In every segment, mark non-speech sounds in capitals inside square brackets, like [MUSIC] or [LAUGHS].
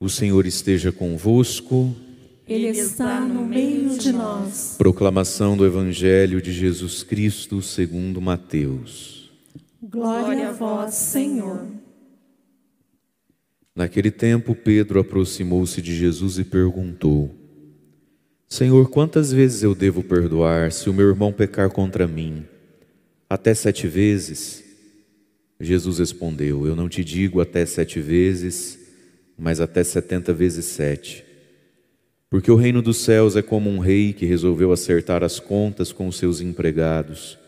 O Senhor esteja convosco. Ele está no meio de nós. Proclamação do Evangelho de Jesus Cristo segundo Mateus. Glória a vós, Senhor. Naquele tempo, Pedro aproximou-se de Jesus e perguntou: Senhor, quantas vezes eu devo perdoar se o meu irmão pecar contra mim? Até sete vezes? Jesus respondeu: Eu não te digo até sete vezes mas até setenta vezes sete. Porque o reino dos céus é como um rei que resolveu acertar as contas com os seus empregados.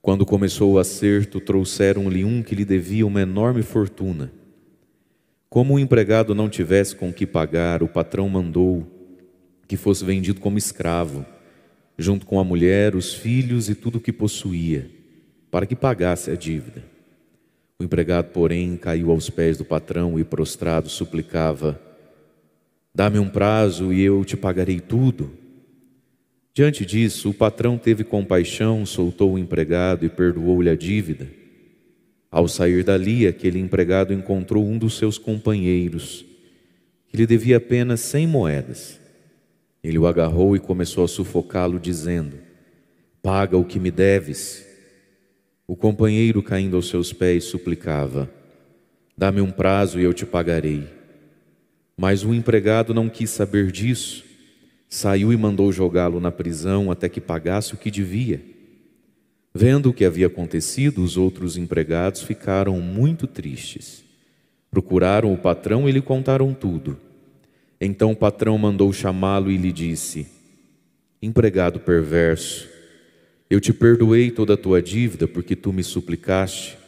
Quando começou o acerto, trouxeram-lhe um que lhe devia uma enorme fortuna. Como o empregado não tivesse com que pagar, o patrão mandou que fosse vendido como escravo, junto com a mulher, os filhos e tudo o que possuía, para que pagasse a dívida. O empregado, porém, caiu aos pés do patrão e, prostrado, suplicava: Dá-me um prazo e eu te pagarei tudo. Diante disso, o patrão teve compaixão, soltou o empregado e perdoou-lhe a dívida. Ao sair dali, aquele empregado encontrou um dos seus companheiros, que lhe devia apenas cem moedas. Ele o agarrou e começou a sufocá-lo, dizendo: Paga o que me deves. O companheiro, caindo aos seus pés, suplicava: Dá-me um prazo e eu te pagarei. Mas o empregado não quis saber disso, saiu e mandou jogá-lo na prisão até que pagasse o que devia. Vendo o que havia acontecido, os outros empregados ficaram muito tristes. Procuraram o patrão e lhe contaram tudo. Então o patrão mandou chamá-lo e lhe disse: Empregado perverso, eu te perdoei toda a tua dívida, porque tu me suplicaste.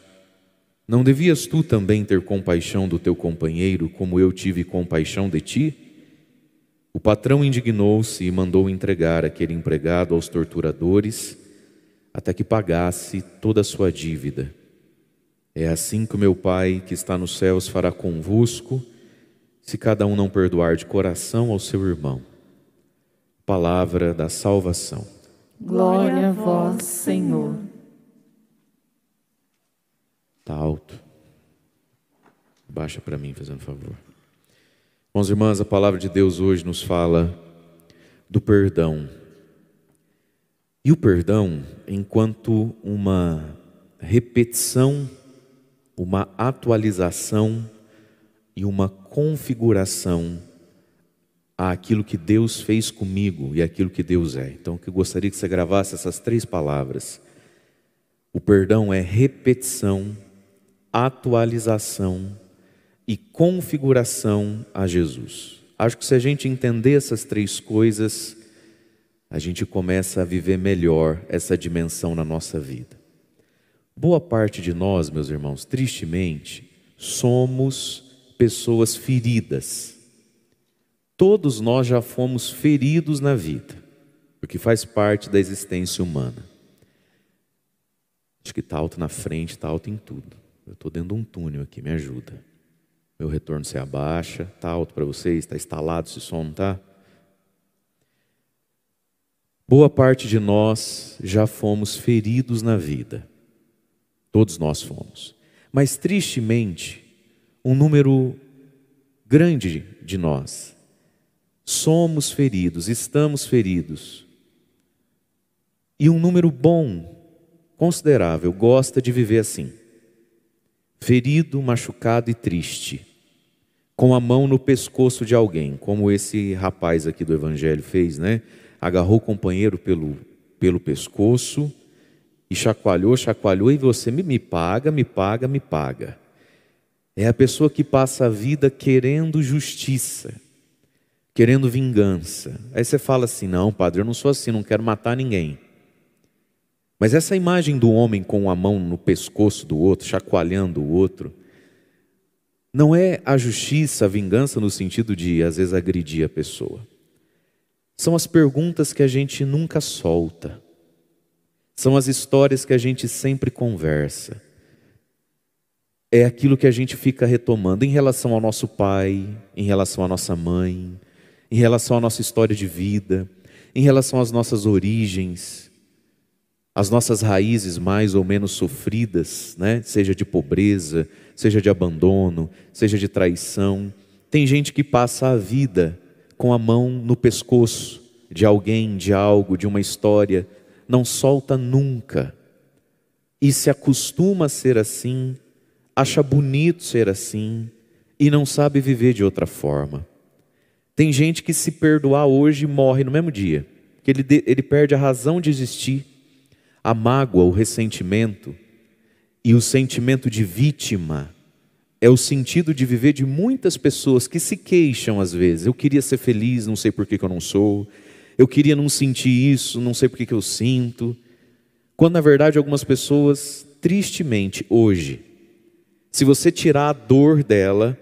Não devias tu também ter compaixão do teu companheiro, como eu tive compaixão de ti? O patrão indignou-se e mandou entregar aquele empregado aos torturadores, até que pagasse toda a sua dívida. É assim que o meu Pai, que está nos céus, fará convosco, se cada um não perdoar de coração ao seu irmão. Palavra da salvação. Glória a vós, Senhor. Está alto. Baixa para mim, fazendo favor. Irmãos e irmãs, a palavra de Deus hoje nos fala do perdão. E o perdão, enquanto uma repetição, uma atualização e uma configuração àquilo que Deus fez comigo e aquilo que Deus é. Então, eu gostaria que você gravasse essas três palavras. O perdão é repetição, atualização e configuração a Jesus. Acho que se a gente entender essas três coisas, a gente começa a viver melhor essa dimensão na nossa vida. Boa parte de nós, meus irmãos, tristemente, somos pessoas feridas Todos nós já fomos feridos na vida, o que faz parte da existência humana. Acho que está alto na frente, está alto em tudo. Eu estou dentro de um túnel aqui, me ajuda. Meu retorno se abaixa, está alto para vocês, está instalado esse som, não está? Boa parte de nós já fomos feridos na vida. Todos nós fomos. Mas tristemente, um número grande de nós somos feridos, estamos feridos. E um número bom, considerável, gosta de viver assim. Ferido, machucado e triste, com a mão no pescoço de alguém, como esse rapaz aqui do Evangelho fez, né? Agarrou o companheiro pelo, pelo pescoço e chacoalhou, chacoalhou, e você me, me paga, me paga, me paga. É a pessoa que passa a vida querendo justiça querendo vingança. Aí você fala assim: não, padre, eu não sou assim, não quero matar ninguém. Mas essa imagem do homem com a mão no pescoço do outro, chacoalhando o outro, não é a justiça, a vingança no sentido de, às vezes, agredir a pessoa. São as perguntas que a gente nunca solta. São as histórias que a gente sempre conversa. É aquilo que a gente fica retomando em relação ao nosso pai, em relação à nossa mãe, em relação à nossa história de vida, em relação às nossas origens, às nossas raízes mais ou menos sofridas, né? seja de pobreza, seja de abandono, seja de traição. Tem gente que passa a vida com a mão no pescoço de alguém, de algo, de uma história, não solta nunca. E se acostuma a ser assim, acha bonito ser assim e não sabe viver de outra forma. Tem gente que se perdoar hoje morre no mesmo dia, que ele, ele perde a razão de existir, a mágoa, o ressentimento e o sentimento de vítima. É o sentido de viver de muitas pessoas que se queixam às vezes. Eu queria ser feliz, não sei por que, que eu não sou. Eu queria não sentir isso, não sei por que, que eu sinto. Quando na verdade algumas pessoas, tristemente, hoje, se você tirar a dor dela,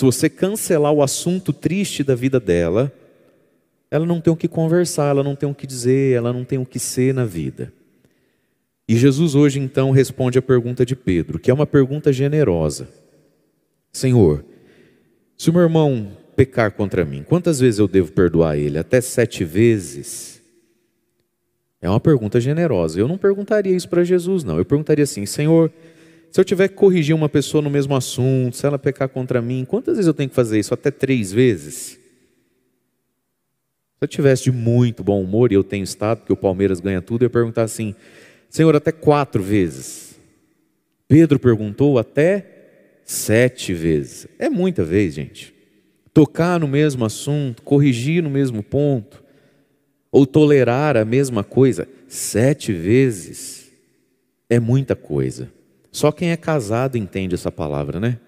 se você cancelar o assunto triste da vida dela, ela não tem o que conversar, ela não tem o que dizer, ela não tem o que ser na vida. E Jesus hoje então responde a pergunta de Pedro, que é uma pergunta generosa. Senhor, se o meu irmão pecar contra mim, quantas vezes eu devo perdoar ele? Até sete vezes? É uma pergunta generosa. Eu não perguntaria isso para Jesus, não. Eu perguntaria assim: Senhor, se eu tiver que corrigir uma pessoa no mesmo assunto, se ela pecar contra mim, quantas vezes eu tenho que fazer isso? Até três vezes? Se eu tivesse de muito bom humor, e eu tenho estado, porque o Palmeiras ganha tudo, eu ia perguntar assim: Senhor, até quatro vezes. Pedro perguntou até sete vezes. É muita vez, gente. Tocar no mesmo assunto, corrigir no mesmo ponto, ou tolerar a mesma coisa sete vezes, é muita coisa. Só quem é casado entende essa palavra, né?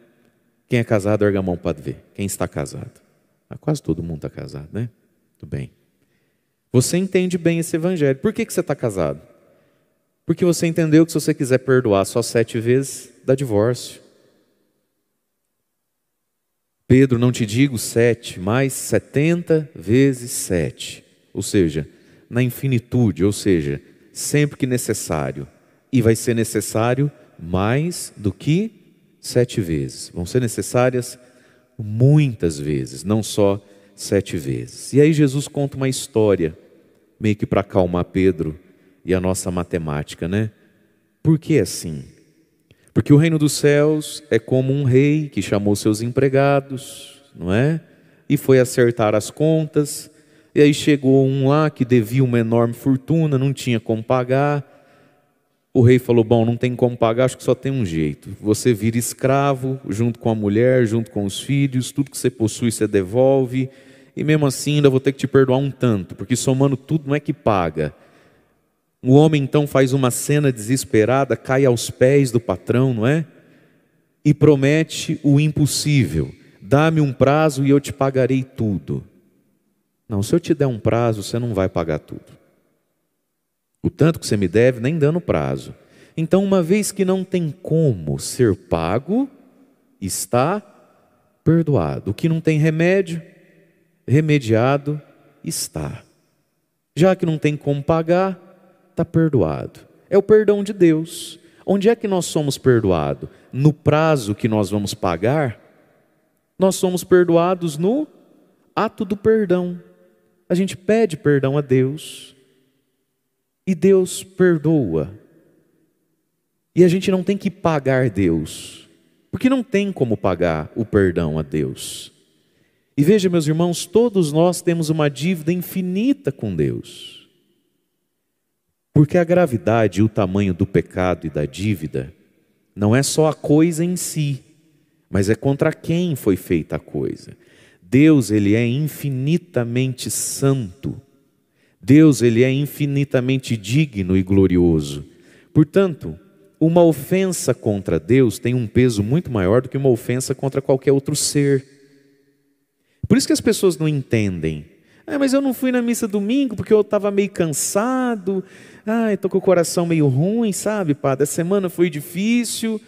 Quem é casado, erga a mão para ver. Quem está casado? Ah, quase todo mundo está casado, né? Tudo bem. Você entende bem esse evangelho. Por que, que você está casado? Porque você entendeu que se você quiser perdoar só sete vezes, dá divórcio. Pedro, não te digo sete, mas setenta vezes sete. Ou seja, na infinitude, ou seja, sempre que necessário. E vai ser necessário mais do que sete vezes. Vão ser necessárias muitas vezes, não só sete vezes. E aí Jesus conta uma história, meio que para acalmar Pedro e a nossa matemática, né? Por que assim? Porque o reino dos céus é como um rei que chamou seus empregados, não é? E foi acertar as contas, e aí chegou um lá que devia uma enorme fortuna, não tinha como pagar, o rei falou: Bom, não tem como pagar, acho que só tem um jeito. Você vira escravo, junto com a mulher, junto com os filhos, tudo que você possui você devolve, e mesmo assim ainda vou ter que te perdoar um tanto, porque somando tudo não é que paga. O homem então faz uma cena desesperada, cai aos pés do patrão, não é? E promete o impossível: dá-me um prazo e eu te pagarei tudo. Não, se eu te der um prazo, você não vai pagar tudo o tanto que você me deve, nem dando prazo. Então, uma vez que não tem como ser pago, está perdoado. O que não tem remédio, remediado está. Já que não tem como pagar, está perdoado. É o perdão de Deus. Onde é que nós somos perdoados? No prazo que nós vamos pagar? Nós somos perdoados no ato do perdão. A gente pede perdão a Deus e Deus perdoa. E a gente não tem que pagar Deus, porque não tem como pagar o perdão a Deus. E veja, meus irmãos, todos nós temos uma dívida infinita com Deus. Porque a gravidade e o tamanho do pecado e da dívida não é só a coisa em si, mas é contra quem foi feita a coisa. Deus, ele é infinitamente santo. Deus, ele é infinitamente digno e glorioso. Portanto, uma ofensa contra Deus tem um peso muito maior do que uma ofensa contra qualquer outro ser. Por isso que as pessoas não entendem. Ah, mas eu não fui na missa domingo porque eu estava meio cansado. Ah, estou com o coração meio ruim, sabe, padre? A semana foi difícil.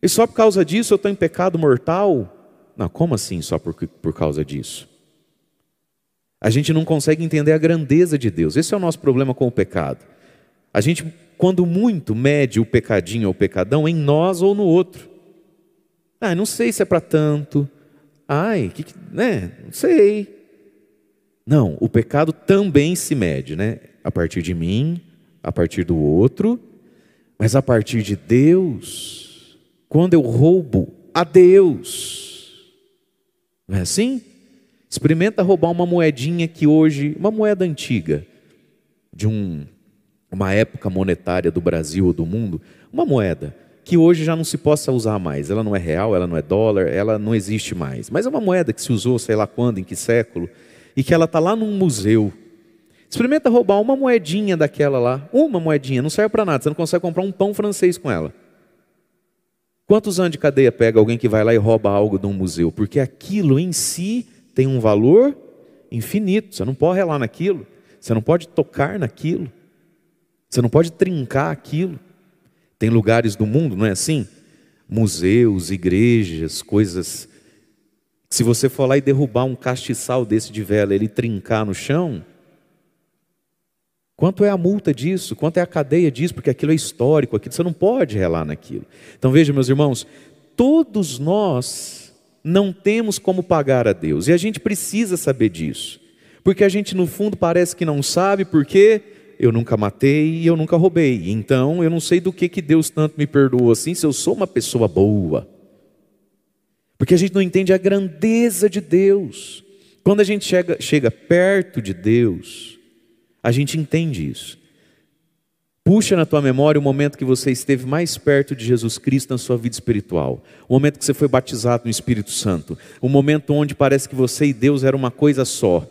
E só por causa disso eu estou em pecado mortal? Não, como assim só por, por causa disso? A gente não consegue entender a grandeza de Deus. Esse é o nosso problema com o pecado. A gente, quando muito, mede o pecadinho ou o pecadão em nós ou no outro. Ah, não sei se é para tanto. Ai, que, né? Não sei. Não, o pecado também se mede, né? A partir de mim, a partir do outro, mas a partir de Deus. Quando eu roubo a Deus. Não é assim? Experimenta roubar uma moedinha que hoje, uma moeda antiga, de um, uma época monetária do Brasil ou do mundo, uma moeda que hoje já não se possa usar mais. Ela não é real, ela não é dólar, ela não existe mais. Mas é uma moeda que se usou, sei lá quando, em que século, e que ela está lá num museu. Experimenta roubar uma moedinha daquela lá, uma moedinha, não serve para nada, você não consegue comprar um pão francês com ela. Quantos anos de cadeia pega alguém que vai lá e rouba algo de um museu? Porque aquilo em si tem um valor infinito. Você não pode relar naquilo, você não pode tocar naquilo, você não pode trincar aquilo. Tem lugares do mundo, não é assim? Museus, igrejas, coisas. Se você for lá e derrubar um castiçal desse de vela, ele trincar no chão, Quanto é a multa disso? Quanto é a cadeia disso? Porque aquilo é histórico, aquilo você não pode relar naquilo. Então veja, meus irmãos, todos nós não temos como pagar a Deus. E a gente precisa saber disso. Porque a gente, no fundo, parece que não sabe porque eu nunca matei e eu nunca roubei. Então, eu não sei do que, que Deus tanto me perdoou assim, se eu sou uma pessoa boa. Porque a gente não entende a grandeza de Deus. Quando a gente chega, chega perto de Deus, a gente entende isso. Puxa na tua memória o momento que você esteve mais perto de Jesus Cristo na sua vida espiritual. O momento que você foi batizado no Espírito Santo. O momento onde parece que você e Deus era uma coisa só,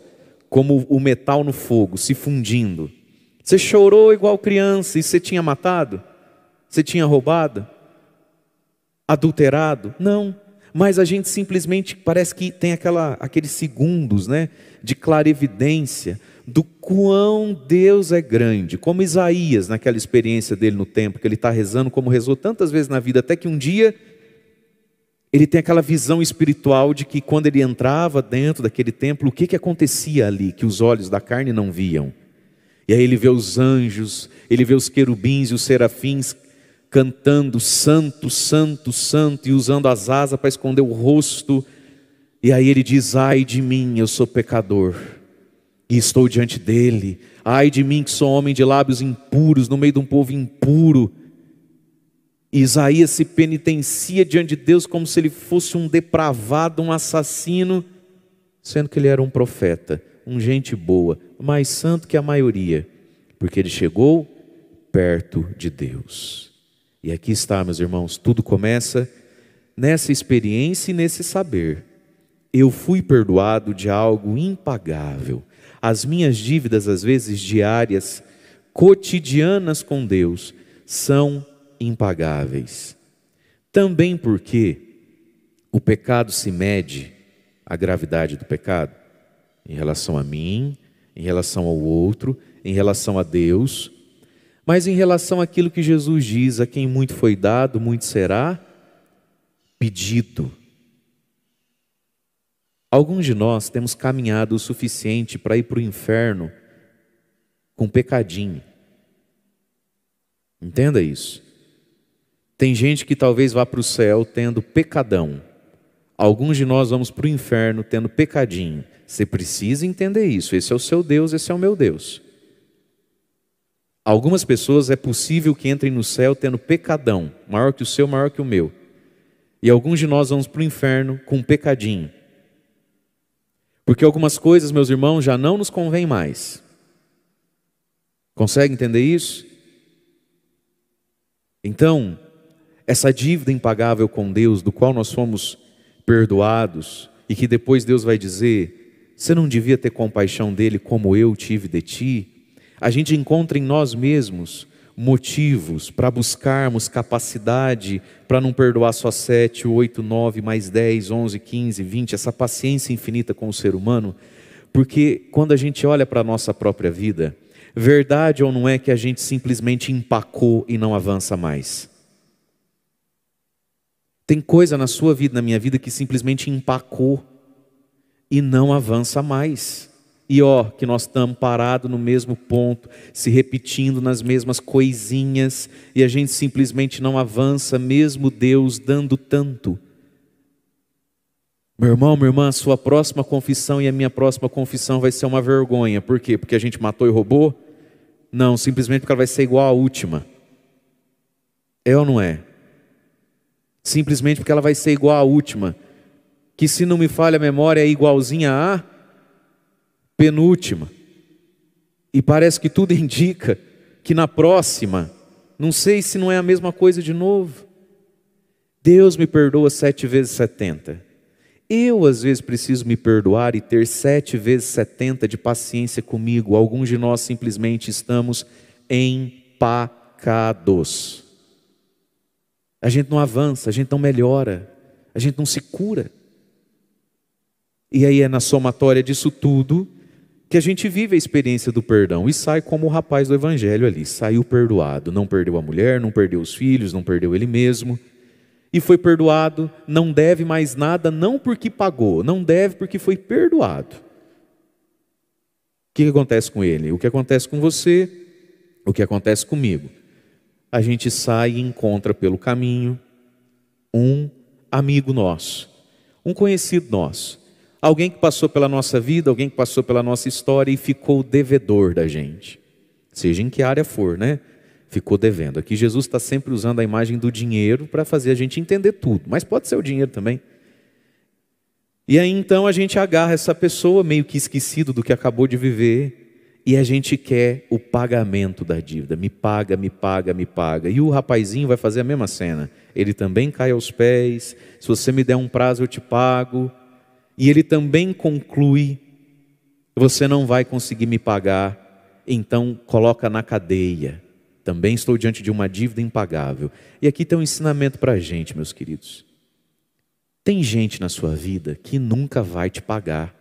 como o metal no fogo, se fundindo. Você chorou igual criança e você tinha matado? Você tinha roubado? Adulterado? Não. Mas a gente simplesmente parece que tem aquela, aqueles segundos né, de clarevidência do quão Deus é grande, como Isaías, naquela experiência dele no templo, que ele está rezando, como rezou tantas vezes na vida, até que um dia ele tem aquela visão espiritual de que quando ele entrava dentro daquele templo, o que, que acontecia ali que os olhos da carne não viam? E aí ele vê os anjos, ele vê os querubins e os serafins cantando santo, santo, santo e usando as asas para esconder o rosto. E aí ele diz: "Ai de mim, eu sou pecador" e estou diante dele. Ai de mim que sou homem de lábios impuros, no meio de um povo impuro. Isaías se penitencia diante de Deus como se ele fosse um depravado, um assassino, sendo que ele era um profeta, um gente boa, mais santo que a maioria, porque ele chegou perto de Deus. E aqui está, meus irmãos, tudo começa nessa experiência e nesse saber. Eu fui perdoado de algo impagável as minhas dívidas, às vezes diárias, cotidianas com Deus, são impagáveis. Também porque o pecado se mede, a gravidade do pecado, em relação a mim, em relação ao outro, em relação a Deus, mas em relação àquilo que Jesus diz: a quem muito foi dado, muito será pedido. Alguns de nós temos caminhado o suficiente para ir para o inferno com pecadinho. Entenda isso. Tem gente que talvez vá para o céu tendo pecadão. Alguns de nós vamos para o inferno tendo pecadinho. Você precisa entender isso. Esse é o seu Deus, esse é o meu Deus. Algumas pessoas é possível que entrem no céu tendo pecadão, maior que o seu, maior que o meu. E alguns de nós vamos para o inferno com pecadinho. Porque algumas coisas, meus irmãos, já não nos convém mais. Consegue entender isso? Então, essa dívida impagável com Deus, do qual nós fomos perdoados, e que depois Deus vai dizer: você não devia ter compaixão dele como eu tive de ti. A gente encontra em nós mesmos motivos para buscarmos capacidade para não perdoar só 7, 8, 9, mais 10, 11, 15, 20, essa paciência infinita com o ser humano, porque quando a gente olha para a nossa própria vida, verdade ou não é que a gente simplesmente empacou e não avança mais? Tem coisa na sua vida, na minha vida, que simplesmente empacou e não avança mais. E ó, que nós estamos parados no mesmo ponto, se repetindo nas mesmas coisinhas, e a gente simplesmente não avança, mesmo Deus dando tanto. Meu irmão, minha irmã, a sua próxima confissão e a minha próxima confissão vai ser uma vergonha. Por quê? Porque a gente matou e roubou? Não, simplesmente porque ela vai ser igual à última. É ou não é? Simplesmente porque ela vai ser igual à última. Que se não me falha a memória é igualzinha a penúltima. E parece que tudo [LAUGHS] indica que na próxima, não sei se não é a mesma coisa de novo. Deus me perdoa sete vezes setenta. Eu, às vezes, preciso me perdoar e ter sete vezes setenta de paciência comigo. Alguns de nós simplesmente estamos empacados. A gente não avança, a gente não melhora, a gente não se cura. E aí é na somatória disso tudo que a gente vive a experiência do perdão e sai como o rapaz do evangelho ali, saiu perdoado, não perdeu a mulher, não perdeu os filhos, não perdeu ele mesmo, e foi perdoado, não deve mais nada, não porque pagou, não deve porque foi perdoado. O que acontece com ele? O que acontece com você? O que acontece comigo? A gente sai e encontra pelo caminho um amigo nosso, um conhecido nosso, Alguém que passou pela nossa vida, alguém que passou pela nossa história e ficou devedor da gente. Seja em que área for, né? Ficou devendo. Aqui Jesus está sempre usando a imagem do dinheiro para fazer a gente entender tudo, mas pode ser o dinheiro também. E aí então a gente agarra essa pessoa meio que esquecido do que acabou de viver e a gente quer o pagamento da dívida. Me paga, me paga, me paga. E o rapazinho vai fazer a mesma cena. Ele também cai aos pés. Se você me der um prazo, eu te pago. E ele também conclui: você não vai conseguir me pagar, então coloca na cadeia. Também estou diante de uma dívida impagável. E aqui tem um ensinamento para a gente, meus queridos. Tem gente na sua vida que nunca vai te pagar.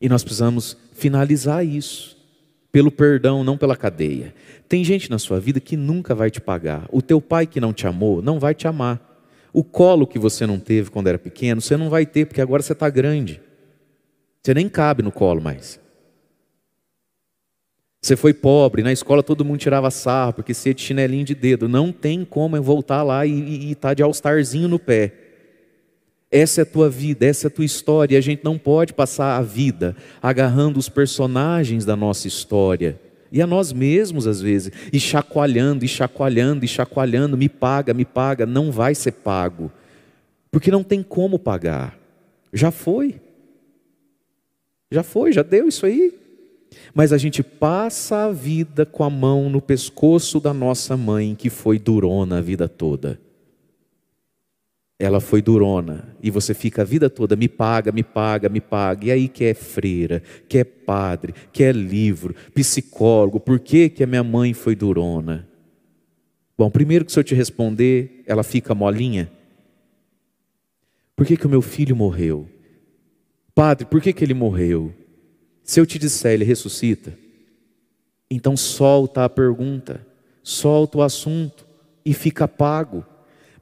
E nós precisamos finalizar isso pelo perdão, não pela cadeia. Tem gente na sua vida que nunca vai te pagar. O teu pai que não te amou não vai te amar. O colo que você não teve quando era pequeno, você não vai ter, porque agora você está grande. Você nem cabe no colo mais. Você foi pobre, na escola todo mundo tirava sarro, porque você é de chinelinho de dedo. Não tem como eu voltar lá e estar tá de all-starzinho no pé. Essa é a tua vida, essa é a tua história. E a gente não pode passar a vida agarrando os personagens da nossa história e a nós mesmos às vezes, e chacoalhando, e chacoalhando, e chacoalhando, me paga, me paga, não vai ser pago, porque não tem como pagar, já foi, já foi, já deu isso aí. Mas a gente passa a vida com a mão no pescoço da nossa mãe, que foi durona a vida toda ela foi durona e você fica a vida toda me paga, me paga, me paga. E aí que é freira, que é padre, que é livro, psicólogo, por que que a minha mãe foi durona? Bom, primeiro que se eu te responder, ela fica molinha. Por que que o meu filho morreu? Padre, por que que ele morreu? Se eu te disser, ele ressuscita. Então solta a pergunta, solta o assunto e fica pago.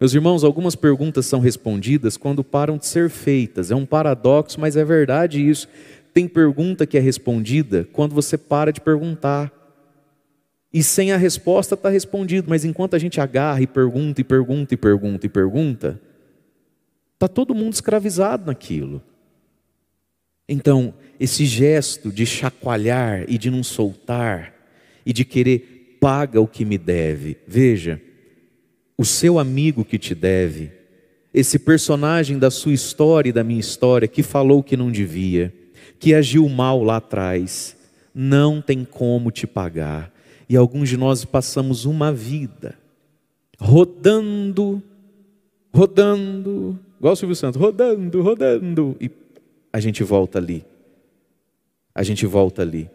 Meus irmãos, algumas perguntas são respondidas quando param de ser feitas. É um paradoxo, mas é verdade isso. Tem pergunta que é respondida quando você para de perguntar. E sem a resposta está respondido, mas enquanto a gente agarra e pergunta, e pergunta, e pergunta, e pergunta, está todo mundo escravizado naquilo. Então, esse gesto de chacoalhar e de não soltar, e de querer, paga o que me deve. Veja, o seu amigo que te deve, esse personagem da sua história e da minha história que falou que não devia, que agiu mal lá atrás, não tem como te pagar. E alguns de nós passamos uma vida rodando, rodando, igual o Silvio Santos, rodando, rodando, e a gente volta ali. A gente volta ali.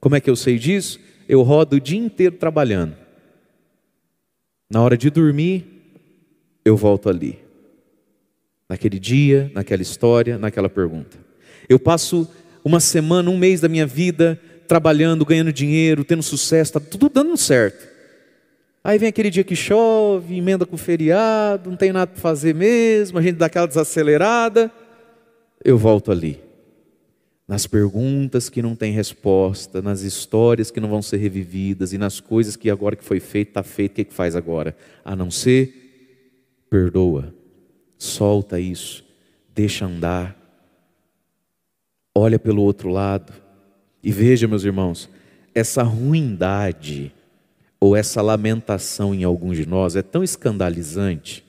Como é que eu sei disso? Eu rodo o dia inteiro trabalhando na hora de dormir, eu volto ali. Naquele dia, naquela história, naquela pergunta. Eu passo uma semana, um mês da minha vida trabalhando, ganhando dinheiro, tendo sucesso, está tudo dando certo. Aí vem aquele dia que chove, emenda com feriado, não tem nada para fazer mesmo, a gente dá aquela desacelerada. Eu volto ali nas perguntas que não têm resposta, nas histórias que não vão ser revividas e nas coisas que agora que foi feito, está feito, o que, é que faz agora? A não ser, perdoa, solta isso, deixa andar, olha pelo outro lado e veja, meus irmãos, essa ruindade ou essa lamentação em alguns de nós é tão escandalizante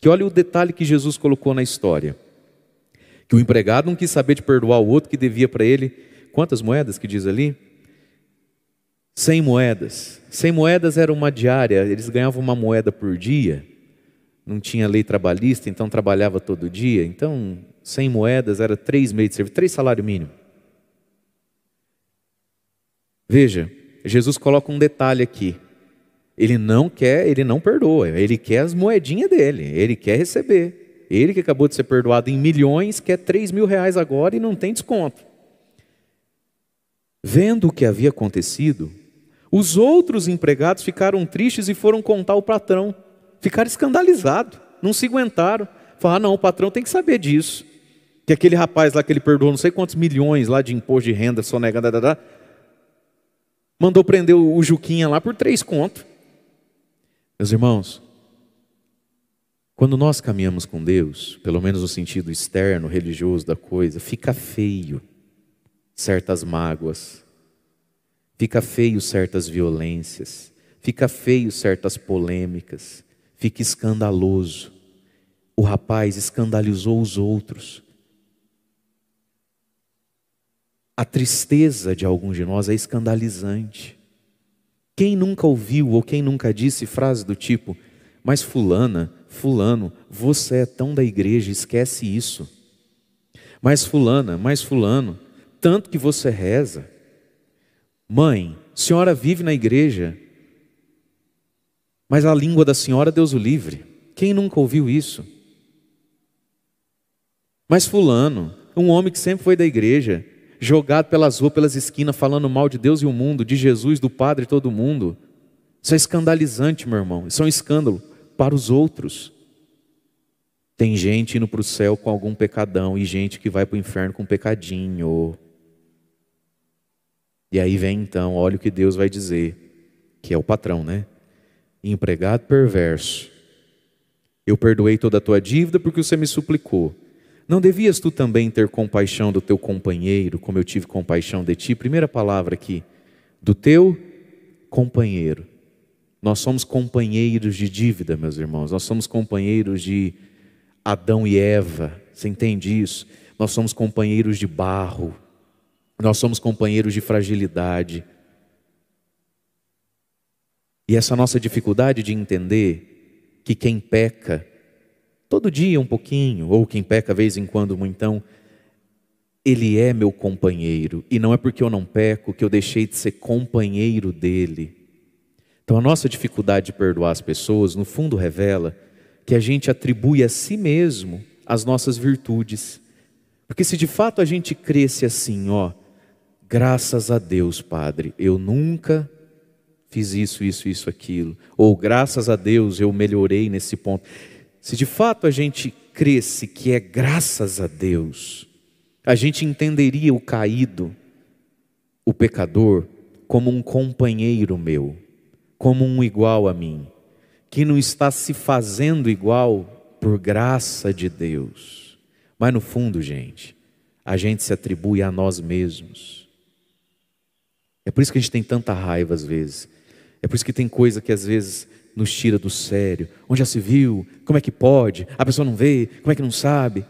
que olha o detalhe que Jesus colocou na história que o empregado não quis saber de perdoar o outro que devia para ele quantas moedas que diz ali? Cem moedas. Cem moedas era uma diária, eles ganhavam uma moeda por dia. Não tinha lei trabalhista, então trabalhava todo dia. Então, cem moedas era três meses de serviço, três salários mínimo. Veja, Jesus coloca um detalhe aqui. Ele não quer, ele não perdoa, ele quer as moedinhas dele, ele quer receber. Ele que acabou de ser perdoado em milhões, quer 3 mil reais agora e não tem desconto. Vendo o que havia acontecido, os outros empregados ficaram tristes e foram contar ao patrão. Ficaram escandalizados, não se aguentaram. Falaram, ah, não, o patrão tem que saber disso. Que aquele rapaz lá que ele perdoou não sei quantos milhões lá de imposto de renda sonegando, mandou prender o Juquinha lá por três contos. Meus irmãos, quando nós caminhamos com Deus, pelo menos no sentido externo, religioso da coisa, fica feio certas mágoas, fica feio certas violências, fica feio certas polêmicas, fica escandaloso. O rapaz escandalizou os outros. A tristeza de alguns de nós é escandalizante. Quem nunca ouviu ou quem nunca disse frase do tipo: mas fulana, fulano, você é tão da igreja, esquece isso. Mas fulana, mais fulano, tanto que você reza. Mãe, senhora vive na igreja, mas a língua da senhora Deus o livre. Quem nunca ouviu isso? Mas fulano, um homem que sempre foi da igreja, jogado pelas ruas, pelas esquinas, falando mal de Deus e o mundo, de Jesus, do Padre e todo mundo. Isso é escandalizante, meu irmão. Isso é um escândalo para os outros. Tem gente indo para o céu com algum pecadão e gente que vai para o inferno com um pecadinho. E aí vem então, olha o que Deus vai dizer, que é o patrão, né? Empregado perverso. Eu perdoei toda a tua dívida porque você me suplicou. Não devias tu também ter compaixão do teu companheiro, como eu tive compaixão de ti? Primeira palavra aqui, do teu companheiro. Nós somos companheiros de dívida, meus irmãos. Nós somos companheiros de Adão e Eva. Você entende isso? Nós somos companheiros de barro. Nós somos companheiros de fragilidade. E essa nossa dificuldade de entender que quem peca, todo dia um pouquinho, ou quem peca vez em quando, muitão, ele é meu companheiro. E não é porque eu não peco que eu deixei de ser companheiro dele. Então, a nossa dificuldade de perdoar as pessoas, no fundo, revela que a gente atribui a si mesmo as nossas virtudes. Porque se de fato a gente cresce assim, ó, graças a Deus, Padre, eu nunca fiz isso, isso, isso, aquilo, ou graças a Deus eu melhorei nesse ponto. Se de fato a gente cresce que é graças a Deus, a gente entenderia o caído, o pecador, como um companheiro meu como um igual a mim, que não está se fazendo igual por graça de Deus. Mas no fundo, gente, a gente se atribui a nós mesmos. É por isso que a gente tem tanta raiva às vezes. É por isso que tem coisa que às vezes nos tira do sério. Onde já se viu? Como é que pode? A pessoa não vê? Como é que não sabe?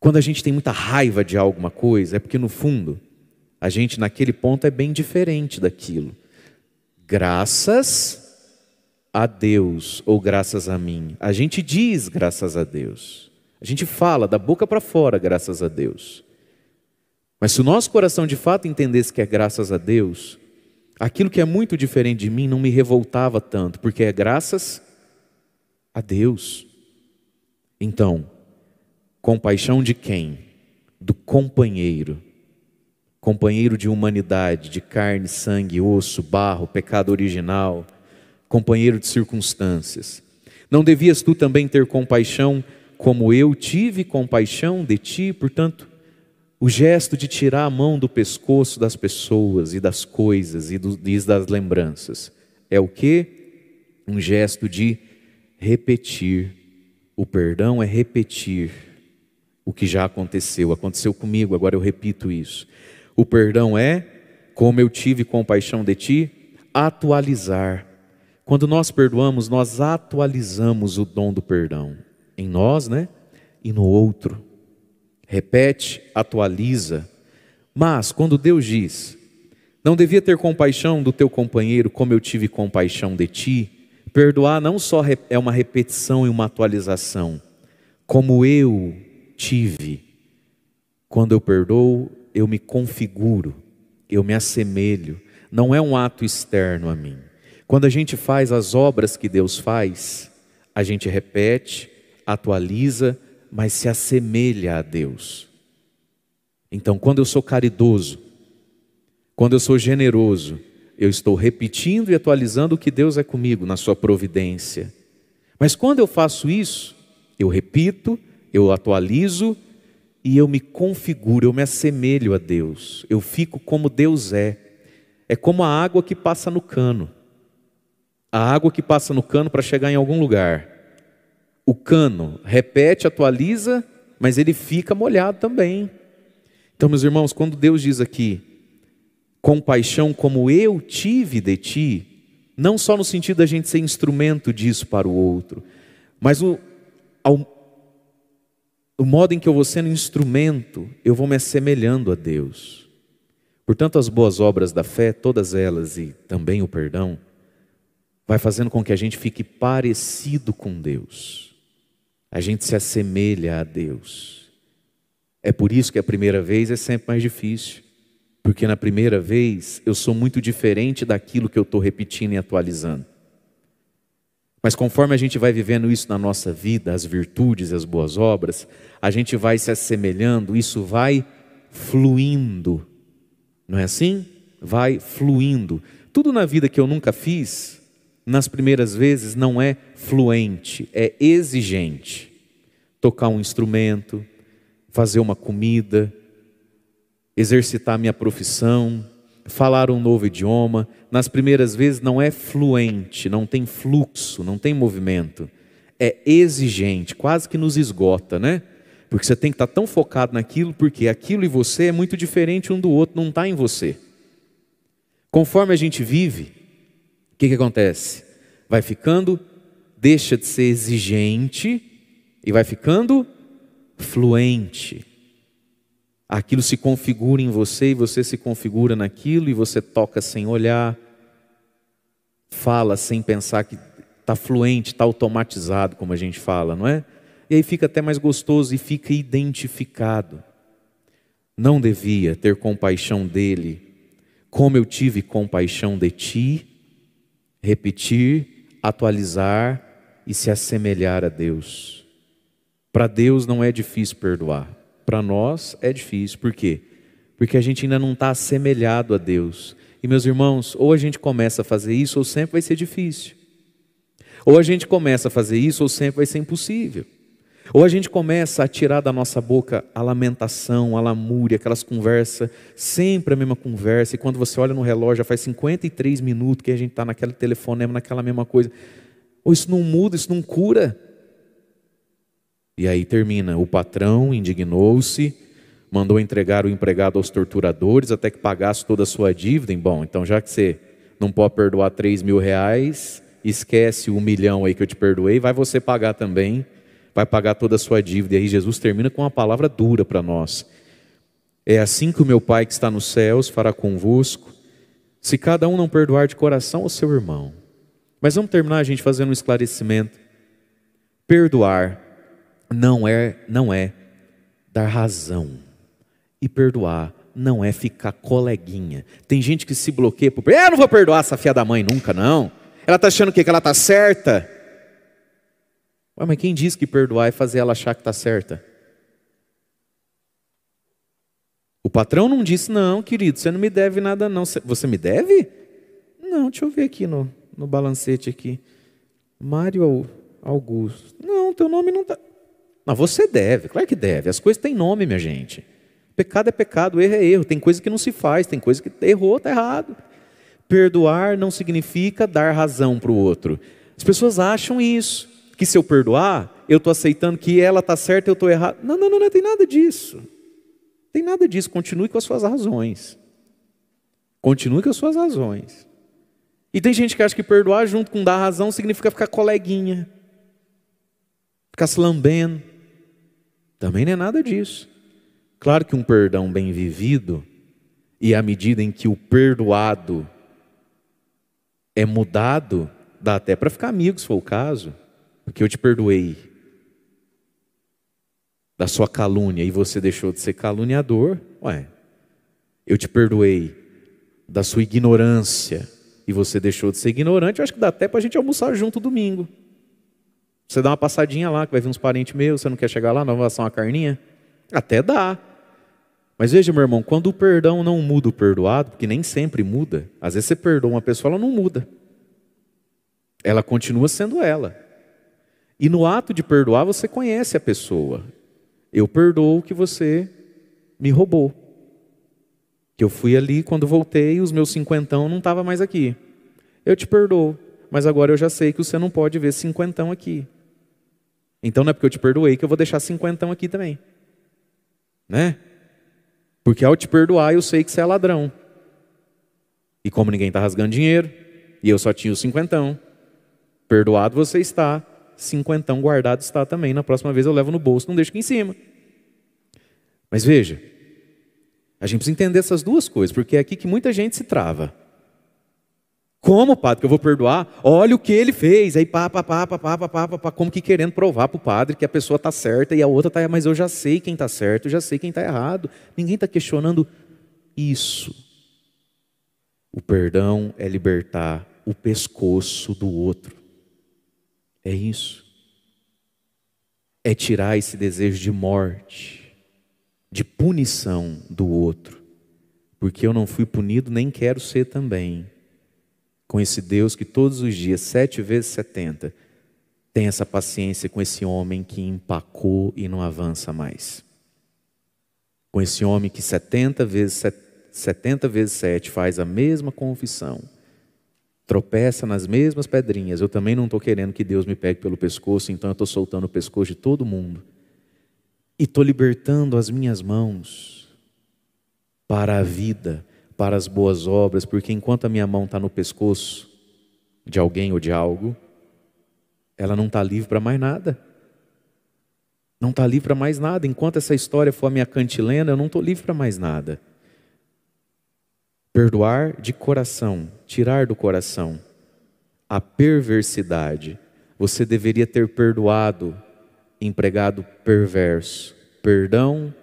Quando a gente tem muita raiva de alguma coisa, é porque no fundo, a gente naquele ponto é bem diferente daquilo graças a Deus ou graças a mim. A gente diz graças a Deus. A gente fala da boca para fora graças a Deus. Mas se o nosso coração de fato entendesse que é graças a Deus, aquilo que é muito diferente de mim não me revoltava tanto, porque é graças a Deus. Então, compaixão de quem? Do companheiro companheiro de humanidade, de carne, sangue, osso, barro, pecado original, companheiro de circunstâncias. Não devias tu também ter compaixão como eu tive compaixão de ti, portanto, o gesto de tirar a mão do pescoço das pessoas e das coisas e, do, e das lembranças é o que? Um gesto de repetir. O perdão é repetir o que já aconteceu. Aconteceu comigo, agora eu repito isso. O perdão é, como eu tive compaixão de ti, atualizar. Quando nós perdoamos, nós atualizamos o dom do perdão em nós, né? E no outro. Repete, atualiza. Mas quando Deus diz: Não devia ter compaixão do teu companheiro como eu tive compaixão de ti, perdoar não só é uma repetição e uma atualização, como eu tive. Quando eu perdoo, eu me configuro, eu me assemelho, não é um ato externo a mim. Quando a gente faz as obras que Deus faz, a gente repete, atualiza, mas se assemelha a Deus. Então, quando eu sou caridoso, quando eu sou generoso, eu estou repetindo e atualizando o que Deus é comigo na sua providência. Mas quando eu faço isso, eu repito, eu atualizo, e eu me configuro, eu me assemelho a Deus, eu fico como Deus é. É como a água que passa no cano. A água que passa no cano para chegar em algum lugar. O cano repete, atualiza, mas ele fica molhado também. Então, meus irmãos, quando Deus diz aqui, compaixão como eu tive de ti, não só no sentido da gente ser instrumento disso para o outro, mas o, ao, o modo em que eu vou sendo instrumento, eu vou me assemelhando a Deus. Portanto, as boas obras da fé, todas elas e também o perdão, vai fazendo com que a gente fique parecido com Deus. A gente se assemelha a Deus. É por isso que a primeira vez é sempre mais difícil, porque na primeira vez eu sou muito diferente daquilo que eu estou repetindo e atualizando. Mas conforme a gente vai vivendo isso na nossa vida, as virtudes, as boas obras, a gente vai se assemelhando, isso vai fluindo. Não é assim? Vai fluindo. Tudo na vida que eu nunca fiz, nas primeiras vezes não é fluente, é exigente. Tocar um instrumento, fazer uma comida, exercitar minha profissão, falar um novo idioma, nas primeiras vezes não é fluente, não tem fluxo, não tem movimento. É exigente, quase que nos esgota, né? Porque você tem que estar tá tão focado naquilo, porque aquilo e você é muito diferente um do outro, não está em você. Conforme a gente vive, o que, que acontece? Vai ficando, deixa de ser exigente e vai ficando fluente aquilo se configura em você e você se configura naquilo e você toca sem olhar, fala sem pensar que está fluente, está automatizado, como a gente fala, não é? E aí fica até mais gostoso e fica identificado. Não devia ter compaixão dele, como eu tive compaixão de ti. Repetir, atualizar e se assemelhar a Deus. Para Deus não é difícil perdoar para nós é difícil. Por quê? Porque a gente ainda não está assemelhado a Deus. E meus irmãos, ou a gente começa a fazer isso, ou sempre vai ser difícil. Ou a gente começa a fazer isso, ou sempre vai ser impossível. Ou a gente começa a tirar da nossa boca a lamentação, a lamúria, aquelas conversas, sempre a mesma conversa, e quando você olha no relógio, já faz 53 minutos que a gente está naquele telefonema, naquela mesma coisa. Ou isso não muda, isso não cura. E aí termina: o patrão indignou-se, mandou entregar o empregado aos torturadores até que pagasse toda a sua dívida. E, bom, então já que você não pode perdoar 3 mil reais, esquece o milhão aí que eu te perdoei, vai você pagar também, vai pagar toda a sua dívida. E aí Jesus termina com uma palavra dura para nós. É assim que o meu Pai que está nos céus fará convosco, se cada um não perdoar de coração ao seu irmão. Mas vamos terminar a gente fazendo um esclarecimento. Perdoar não é, não é dar razão. E perdoar não é ficar coleguinha. Tem gente que se bloqueia por, eu não vou perdoar essa filha da mãe nunca, não. Ela está achando o quê? Que ela está certa? Ué, mas quem diz que perdoar é fazer ela achar que está certa? O patrão não disse, não, querido, você não me deve nada, não. Você me deve? Não, deixa eu ver aqui no, no balancete aqui. Mário Augusto. Não, teu nome não está. Não, você deve, claro que deve. As coisas têm nome, minha gente. Pecado é pecado, erro é erro. Tem coisa que não se faz, tem coisa que errou, está errado. Perdoar não significa dar razão para o outro. As pessoas acham isso, que se eu perdoar, eu estou aceitando que ela está certa e eu estou errado. Não, não, não, não tem nada disso. Tem nada disso. Continue com as suas razões. Continue com as suas razões. E tem gente que acha que perdoar junto com dar razão significa ficar coleguinha, ficar se lambendo. Também não é nada disso. Claro que um perdão bem vivido, e à medida em que o perdoado é mudado, dá até para ficar amigo, se for o caso, porque eu te perdoei da sua calúnia e você deixou de ser caluniador. Ué, eu te perdoei da sua ignorância e você deixou de ser ignorante. Eu acho que dá até para a gente almoçar junto domingo. Você dá uma passadinha lá, que vai vir uns parentes meus, você não quer chegar lá, não vai assar uma carninha? Até dá. Mas veja, meu irmão, quando o perdão não muda o perdoado, porque nem sempre muda, às vezes você perdoa uma pessoa, ela não muda. Ela continua sendo ela. E no ato de perdoar, você conhece a pessoa. Eu perdoo o que você me roubou. Que eu fui ali, quando voltei, os meus cinquentão não estavam mais aqui. Eu te perdoo, mas agora eu já sei que você não pode ver cinquentão aqui. Então não é porque eu te perdoei que eu vou deixar cinquentão aqui também. Né? Porque ao te perdoar eu sei que você é ladrão. E como ninguém está rasgando dinheiro, e eu só tinha o cinquentão, perdoado você está, cinquentão guardado está também. Na próxima vez eu levo no bolso, não deixo aqui em cima. Mas veja, a gente precisa entender essas duas coisas, porque é aqui que muita gente se trava. Como, padre, que eu vou perdoar? Olha o que ele fez. Aí pá, pá, pá, pá, pá, pá, pá, pá como que querendo provar para o padre que a pessoa está certa e a outra está, mas eu já sei quem está certo, eu já sei quem está errado. Ninguém está questionando isso. O perdão é libertar o pescoço do outro. É isso. É tirar esse desejo de morte, de punição do outro. Porque eu não fui punido, nem quero ser também com esse Deus que todos os dias, sete vezes setenta, tem essa paciência com esse homem que empacou e não avança mais. Com esse homem que setenta vezes, setenta vezes sete faz a mesma confissão, tropeça nas mesmas pedrinhas. Eu também não estou querendo que Deus me pegue pelo pescoço, então eu estou soltando o pescoço de todo mundo. E estou libertando as minhas mãos para a vida, para as boas obras, porque enquanto a minha mão está no pescoço de alguém ou de algo, ela não está livre para mais nada. Não está livre para mais nada. Enquanto essa história for a minha cantilena, eu não estou livre para mais nada. Perdoar de coração, tirar do coração a perversidade. Você deveria ter perdoado, empregado perverso. Perdão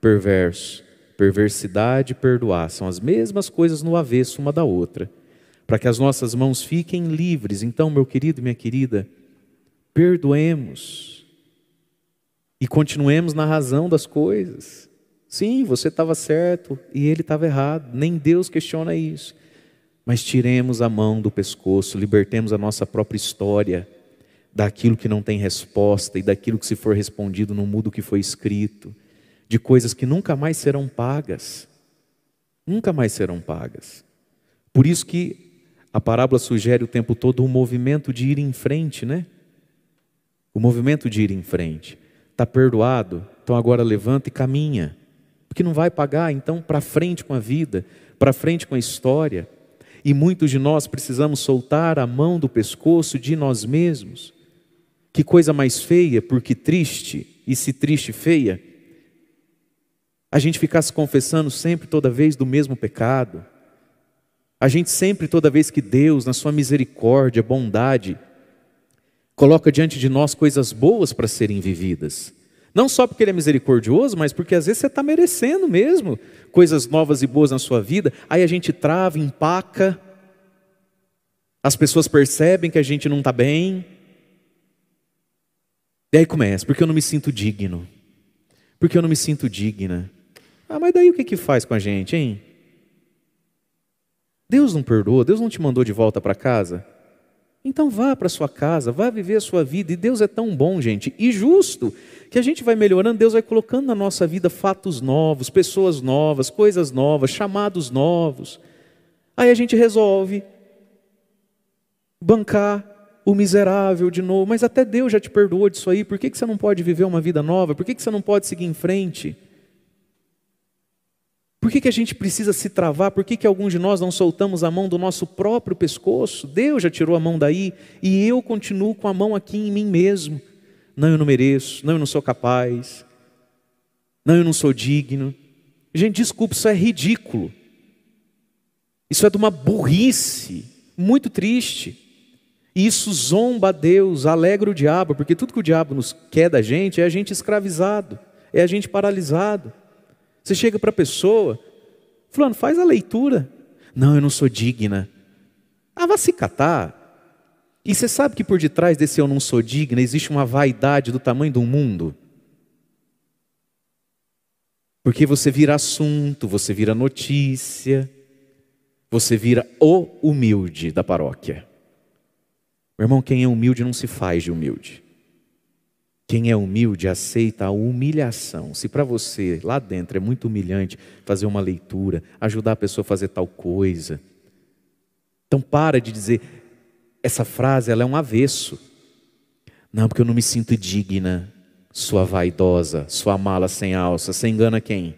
perverso Perversidade e perdoar são as mesmas coisas no avesso uma da outra, para que as nossas mãos fiquem livres. Então, meu querido e minha querida, perdoemos e continuemos na razão das coisas. Sim, você estava certo e ele estava errado, nem Deus questiona isso. Mas tiremos a mão do pescoço, libertemos a nossa própria história daquilo que não tem resposta e daquilo que, se for respondido, não muda o que foi escrito de coisas que nunca mais serão pagas. Nunca mais serão pagas. Por isso que a parábola sugere o tempo todo um movimento de ir em frente, né? O movimento de ir em frente. Está perdoado, então agora levanta e caminha. Porque não vai pagar, então para frente com a vida, para frente com a história. E muitos de nós precisamos soltar a mão do pescoço de nós mesmos. Que coisa mais feia, porque triste, e se triste feia, a gente ficar se confessando sempre, toda vez, do mesmo pecado, a gente sempre, toda vez que Deus, na sua misericórdia, bondade, coloca diante de nós coisas boas para serem vividas. Não só porque Ele é misericordioso, mas porque às vezes você está merecendo mesmo coisas novas e boas na sua vida, aí a gente trava, empaca, as pessoas percebem que a gente não está bem. E aí começa, porque eu não me sinto digno, porque eu não me sinto digna, ah, mas daí o que, que faz com a gente, hein? Deus não perdoa, Deus não te mandou de volta para casa. Então vá para sua casa, vá viver a sua vida. E Deus é tão bom, gente, e justo, que a gente vai melhorando, Deus vai colocando na nossa vida fatos novos, pessoas novas, coisas novas, chamados novos. Aí a gente resolve bancar o miserável de novo, mas até Deus já te perdoou disso aí, por que, que você não pode viver uma vida nova? Por que, que você não pode seguir em frente? Por que, que a gente precisa se travar? Por que, que alguns de nós não soltamos a mão do nosso próprio pescoço? Deus já tirou a mão daí e eu continuo com a mão aqui em mim mesmo. Não, eu não mereço, não, eu não sou capaz, não, eu não sou digno. Gente, desculpa, isso é ridículo. Isso é de uma burrice muito triste. E isso zomba a Deus, alegra o diabo, porque tudo que o diabo nos quer da gente é a gente escravizado, é a gente paralisado. Você chega para a pessoa, fulano, faz a leitura. Não, eu não sou digna. Ah, vá se catar. E você sabe que por detrás desse eu não sou digna existe uma vaidade do tamanho do mundo. Porque você vira assunto, você vira notícia, você vira o humilde da paróquia. Meu irmão, quem é humilde não se faz de humilde. Quem é humilde aceita a humilhação. Se para você lá dentro é muito humilhante fazer uma leitura, ajudar a pessoa a fazer tal coisa, então para de dizer essa frase, ela é um avesso. Não, porque eu não me sinto digna, sua vaidosa, sua mala sem alça, você engana quem?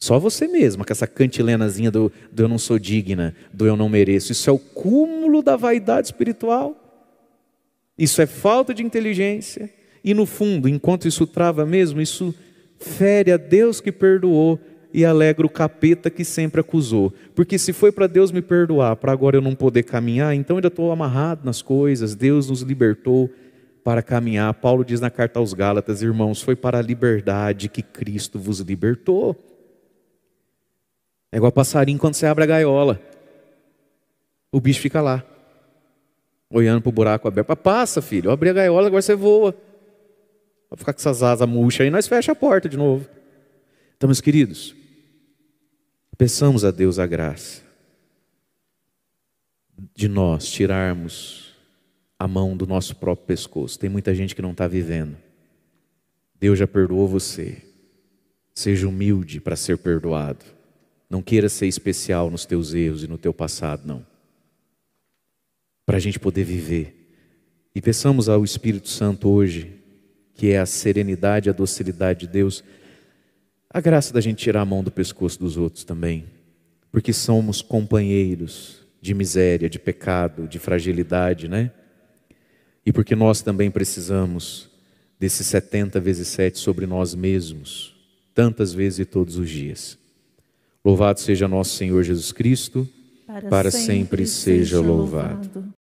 Só você mesma, com essa cantilenazinha do, do eu não sou digna, do eu não mereço. Isso é o cúmulo da vaidade espiritual. Isso é falta de inteligência. E no fundo, enquanto isso trava mesmo, isso fere a Deus que perdoou e alegra o capeta que sempre acusou. Porque se foi para Deus me perdoar, para agora eu não poder caminhar, então ainda estou amarrado nas coisas, Deus nos libertou para caminhar. Paulo diz na carta aos Gálatas, irmãos, foi para a liberdade que Cristo vos libertou. É igual passarinho quando você abre a gaiola. O bicho fica lá, olhando para o buraco aberto. Passa, filho, abre a gaiola, agora você voa. Vai ficar com essas asas murchas aí, nós fecha a porta de novo. Então, meus queridos, peçamos a Deus a graça de nós tirarmos a mão do nosso próprio pescoço. Tem muita gente que não está vivendo. Deus já perdoou você. Seja humilde para ser perdoado. Não queira ser especial nos teus erros e no teu passado, não. Para a gente poder viver. E peçamos ao Espírito Santo hoje que é a serenidade, a docilidade de Deus, a graça da gente tirar a mão do pescoço dos outros também, porque somos companheiros de miséria, de pecado, de fragilidade, né? E porque nós também precisamos desses 70 vezes 7 sobre nós mesmos, tantas vezes e todos os dias. Louvado seja nosso Senhor Jesus Cristo, para, para sempre, sempre, seja louvado. louvado.